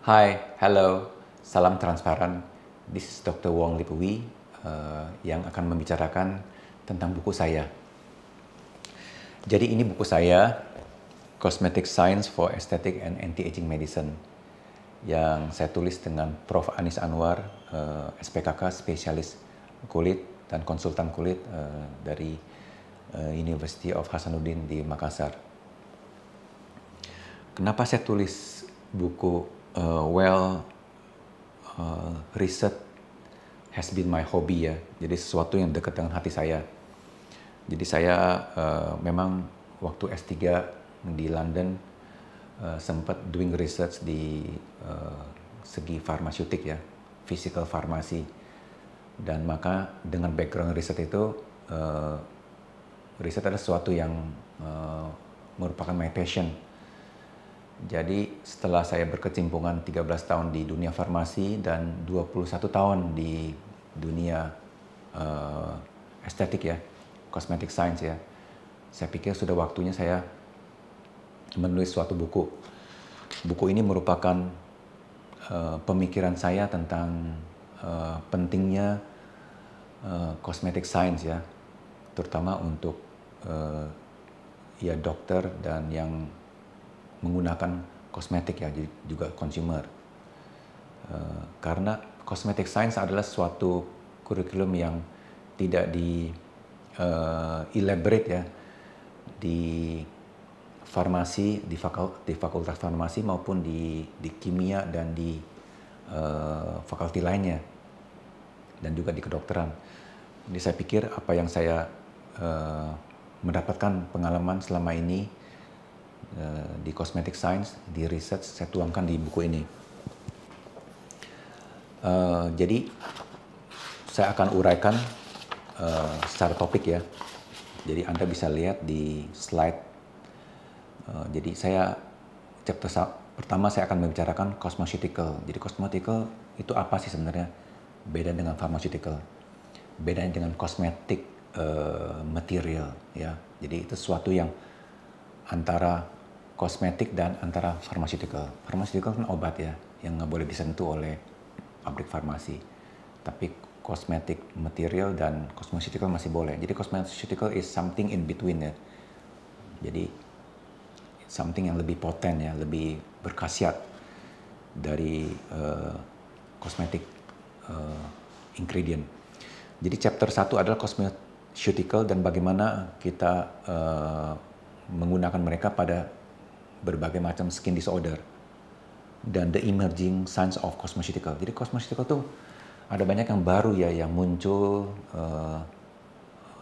Hi, hello, salam transparan. This is Dr. Wong Lipwi uh, eh, yang akan membicarakan tentang buku saya. Jadi ini buku saya, Cosmetic Science for Aesthetic and Anti-Aging Medicine, yang saya tulis dengan Prof. Anis Anwar, uh, eh, SPKK spesialis kulit dan konsultan kulit uh, dari uh, University of Hasanuddin di Makassar. Kenapa saya tulis buku uh, well uh, riset has been my hobby ya. Jadi sesuatu yang dekat dengan hati saya. Jadi saya uh, memang waktu S3 di London uh, sempat doing research di uh, segi farmasiutik ya, physical farmasi. Dan maka dengan background riset itu uh, riset adalah sesuatu yang uh, merupakan my passion jadi setelah saya berkecimpungan 13 tahun di dunia farmasi dan 21 tahun di dunia uh, estetik ya, cosmetic science ya, saya pikir sudah waktunya saya menulis suatu buku. Buku ini merupakan uh, pemikiran saya tentang uh, pentingnya uh, cosmetic science ya, terutama untuk uh, ya dokter dan yang menggunakan kosmetik ya, juga consumer. Uh, karena kosmetik science adalah suatu kurikulum yang tidak di uh, elaborate ya di farmasi di, fakul di fakultas farmasi maupun di, di kimia dan di uh, fakulti lainnya dan juga di kedokteran. Jadi saya pikir apa yang saya uh, mendapatkan pengalaman selama ini Eh, di cosmetic science, di research saya tuangkan di buku ini. Uh, jadi saya akan uraikan uh, secara topik ya. Jadi Anda bisa lihat di slide. Uh, jadi saya chapter pertama saya akan membicarakan cosmeceutical. Jadi cosmeceutical itu apa sih sebenarnya? Beda dengan pharmaceutical. beda dengan cosmetic uh, material ya. Jadi itu sesuatu yang antara kosmetik dan antara pharmaceutical. Pharmaceutical kan obat ya, yang nggak boleh disentuh oleh pabrik farmasi. Tapi kosmetik material dan kosmetik masih boleh. Jadi kosmetik is something in between ya. Jadi something yang lebih poten ya, lebih berkhasiat dari eh, kosmetik uh, ingredient. Jadi chapter 1 adalah kosmetik dan bagaimana kita uh, menggunakan mereka pada berbagai macam skin disorder dan the emerging science of cosmeceutical. Jadi cosmeceutical tuh ada banyak yang baru ya yang muncul uh,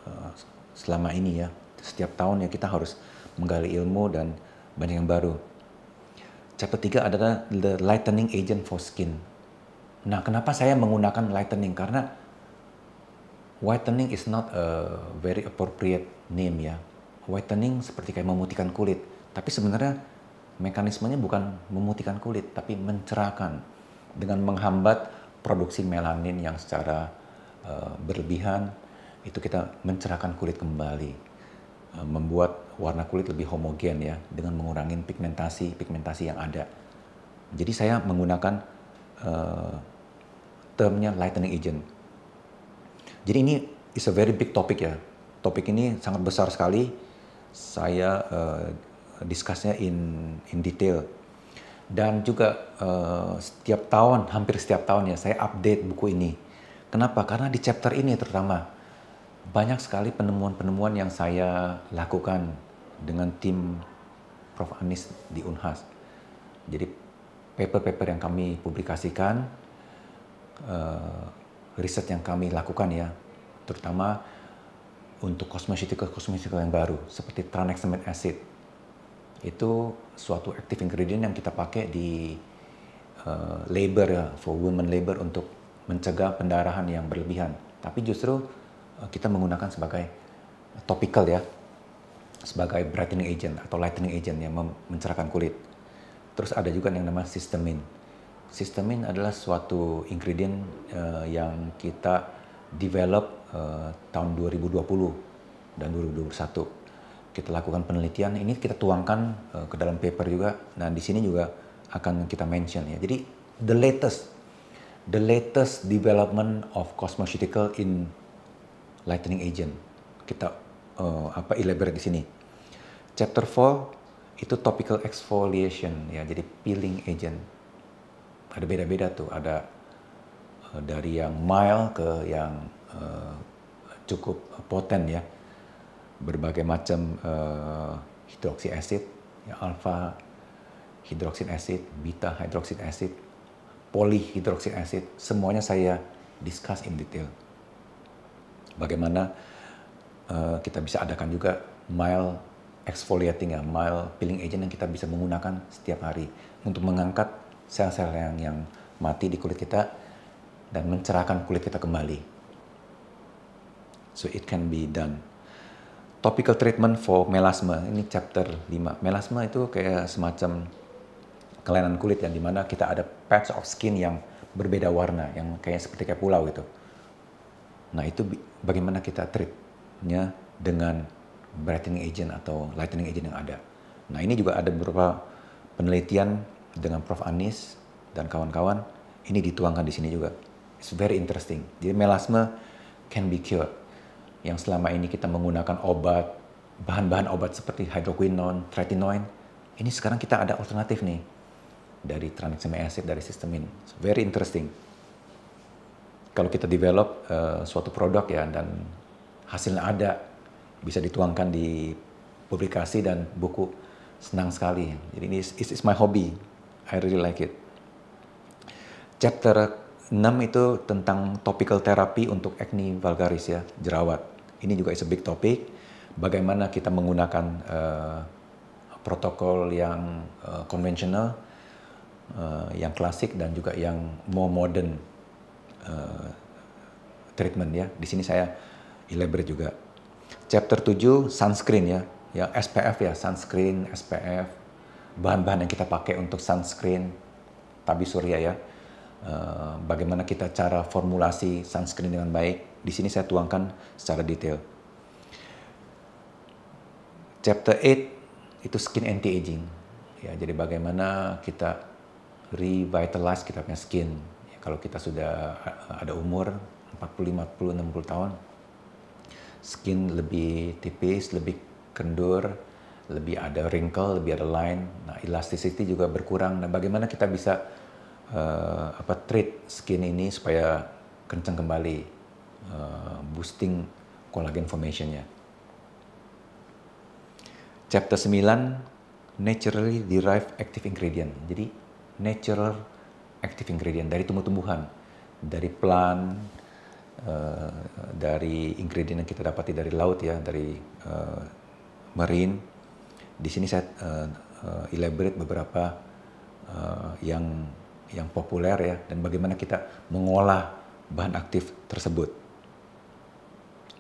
uh, selama ini ya. Setiap tahun ya kita harus menggali ilmu dan banyak yang baru. Chapter 3 adalah the lightening agent for skin. Nah, kenapa saya menggunakan lightening? Karena whitening is not a very appropriate name ya. Whitening seperti kayak memutihkan kulit tapi sebenarnya mekanismenya bukan memutihkan kulit, tapi mencerahkan dengan menghambat produksi melanin yang secara uh, berlebihan itu kita mencerahkan kulit kembali, uh, membuat warna kulit lebih homogen ya dengan mengurangi pigmentasi pigmentasi yang ada. Jadi saya menggunakan uh, termnya lightening agent. Jadi ini is a very big topic ya. Topik ini sangat besar sekali. Saya uh, discussnya in in detail dan juga uh, setiap tahun hampir setiap tahun ya saya update buku ini kenapa karena di chapter ini terutama banyak sekali penemuan-penemuan yang saya lakukan dengan tim Prof Anis di Unhas jadi paper-paper yang kami publikasikan uh, riset yang kami lakukan ya terutama untuk cosmeceutical cosmeceutical yang baru seperti tranexamic acid itu suatu active ingredient yang kita pakai di uh, labor ya, for women labor untuk mencegah pendarahan yang berlebihan. Tapi justru uh, kita menggunakan sebagai topical ya, sebagai brightening agent atau lightening agent yang mencerahkan kulit. Terus ada juga yang namanya sistemin. Sistemin adalah suatu ingredient uh, yang kita develop uh, tahun 2020 dan 2021 kita lakukan penelitian ini kita tuangkan uh, ke dalam paper juga dan di sini juga akan kita mention ya jadi the latest the latest development of cosmeceutical in lightening agent kita uh, apa elaborate di sini chapter 4 itu topical exfoliation ya jadi peeling agent ada beda-beda tuh ada uh, dari yang mild ke yang uh, cukup potent ya berbagai macam uh, hidroksi acid, ya, alfa hidroksin acid, beta asid, acid, polihidroksid asid, semuanya saya discuss in detail. Bagaimana uh, kita bisa adakan juga mild exfoliating ya, mild peeling agent yang kita bisa menggunakan setiap hari untuk mengangkat sel-sel yang yang mati di kulit kita dan mencerahkan kulit kita kembali. So it can be done topical treatment for melasma. Ini chapter 5. Melasma itu kayak semacam kelainan kulit yang dimana kita ada patch of skin yang berbeda warna, yang kayak seperti kayak pulau gitu. Nah itu bagaimana kita treatnya dengan brightening agent atau lightening agent yang ada. Nah ini juga ada beberapa penelitian dengan Prof. Anis dan kawan-kawan. Ini dituangkan di sini juga. It's very interesting. Jadi melasma can be cured yang selama ini kita menggunakan obat, bahan-bahan obat seperti hydroquinone, tretinoin, ini sekarang kita ada alternatif nih dari tranexamic acid, dari sistemin. So, very interesting. Kalau kita develop uh, suatu produk ya dan hasilnya ada, bisa dituangkan di publikasi dan buku, senang sekali. Jadi ini is, is my hobby. I really like it. Chapter 6 itu tentang topical therapy untuk acne vulgaris ya, jerawat. Ini juga is a big topic. Bagaimana kita menggunakan uh, protokol yang uh, konvensional, uh, yang klasik dan juga yang more modern uh, treatment ya. Di sini saya elaborate juga. Chapter 7 sunscreen ya. Ya SPF ya, sunscreen, SPF, bahan-bahan yang kita pakai untuk sunscreen, tabi surya ya Eh, bagaimana kita cara formulasi sunscreen dengan baik. Di sini saya tuangkan secara detail. Chapter 8 itu skin anti aging. Ya, jadi bagaimana kita revitalize kita punya skin. Ya, kalau kita sudah eh, ada umur 40, 50, 60 tahun, skin lebih tipis, lebih kendur, lebih ada wrinkle, lebih ada line. Nah, elasticity juga berkurang. Nah, bagaimana kita bisa uh, apa treat skin ini supaya kencang kembali, uh, boosting collagen formationnya. Chapter 9 naturally derived active ingredient. Jadi natural active ingredient dari tumbuh-tumbuhan, dari plant, uh, dari ingredient yang kita dapati dari laut ya, dari uh, marine. Di sini saya uh, uh, elaborate beberapa uh, yang yang populer ya dan bagaimana kita mengolah bahan aktif tersebut.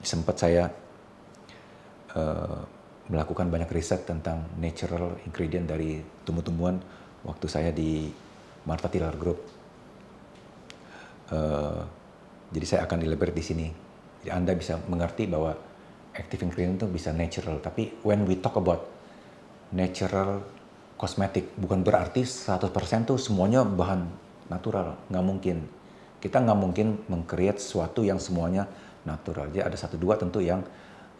Sempat saya uh, melakukan banyak riset tentang natural ingredient dari tumbuh-tumbuhan waktu saya di Martha Tiller Group. Uh, jadi saya akan dilebar di sini. Jadi Anda bisa mengerti bahwa active ingredient itu bisa natural. Tapi when we talk about natural kosmetik bukan berarti 100% tuh semuanya bahan natural nggak mungkin kita nggak mungkin mengcreate sesuatu yang semuanya natural jadi ada satu dua tentu yang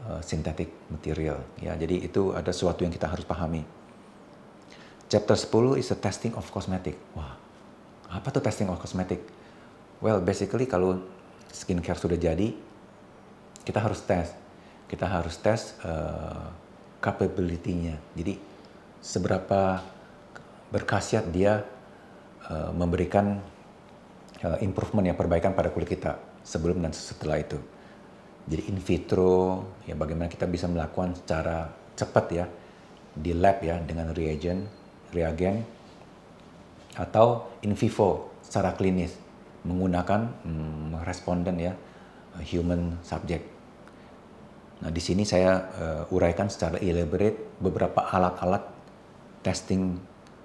uh, eh, sintetik material ya jadi itu ada sesuatu yang kita harus pahami chapter 10 is a testing of cosmetic wah apa tuh testing of cosmetic well basically kalau skincare sudah jadi kita harus tes kita harus tes uh, capability-nya jadi seberapa berkhasiat dia uh, memberikan uh, improvement yang perbaikan pada kulit kita sebelum dan setelah itu. Jadi in vitro ya bagaimana kita bisa melakukan secara cepat ya di lab ya dengan reagent, reagen atau in vivo secara klinis menggunakan hmm, responden ya human subject. Nah di sini saya uh, uraikan secara elaborate beberapa alat-alat testing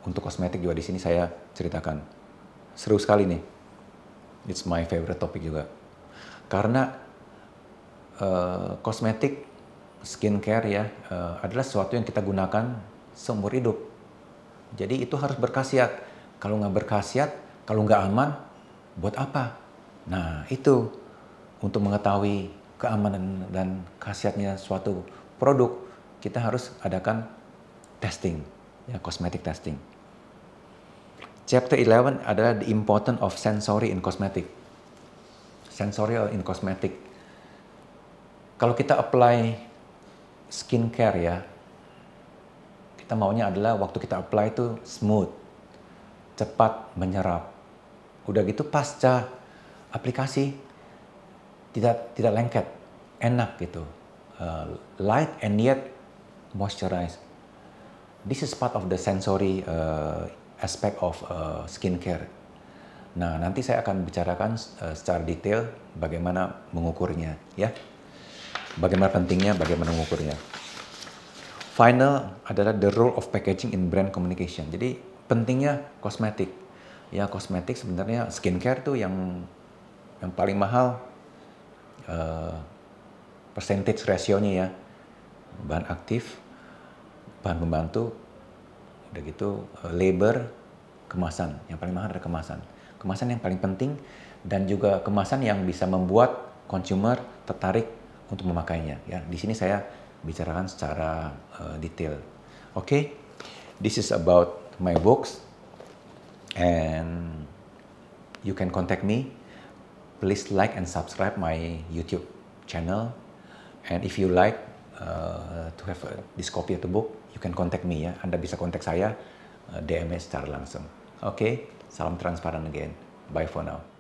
untuk kosmetik juga di sini saya ceritakan. Seru sekali nih. It's my favorite topic juga. Karena uh, kosmetik, skincare ya uh, adalah sesuatu yang kita gunakan seumur hidup. Jadi itu harus berkhasiat. Kalau nggak berkhasiat, kalau nggak aman, buat apa? Nah itu untuk mengetahui keamanan dan khasiatnya suatu produk, kita harus adakan testing ya, cosmetic testing. Chapter 11 adalah the importance of sensory in cosmetic. Sensorial in cosmetic. Kalau kita apply skincare ya, kita maunya adalah waktu kita apply itu smooth, cepat menyerap. Udah gitu pasca aplikasi tidak tidak lengket, enak gitu. Uh, light and yet moisturize. This is part of the sensory uh, aspect of uh, skincare. Nah, nanti saya akan bicarakan uh, secara detail bagaimana mengukurnya, ya. Bagaimana pentingnya, bagaimana mengukurnya. Final adalah the role of packaging in brand communication. Jadi pentingnya kosmetik. Ya, kosmetik sebenarnya skincare tuh yang yang paling mahal uh, percentage rasionya ya. Bahan aktif bahan pembantu, udah gitu eh, labor, kemasan. Yang paling mahal adalah kemasan. Kemasan yang paling penting dan juga kemasan yang bisa membuat consumer tertarik untuk memakainya. Ya, di sini saya bicarakan secara uh, detail. Oke, okay? this is about my books and you can contact me. Please like and subscribe my YouTube channel. And if you like uh, to have a this copy of the book, you can contact me ya. Anda bisa kontak saya eh, DM secara langsung. Oke, okay? salam transparan again. Bye for now.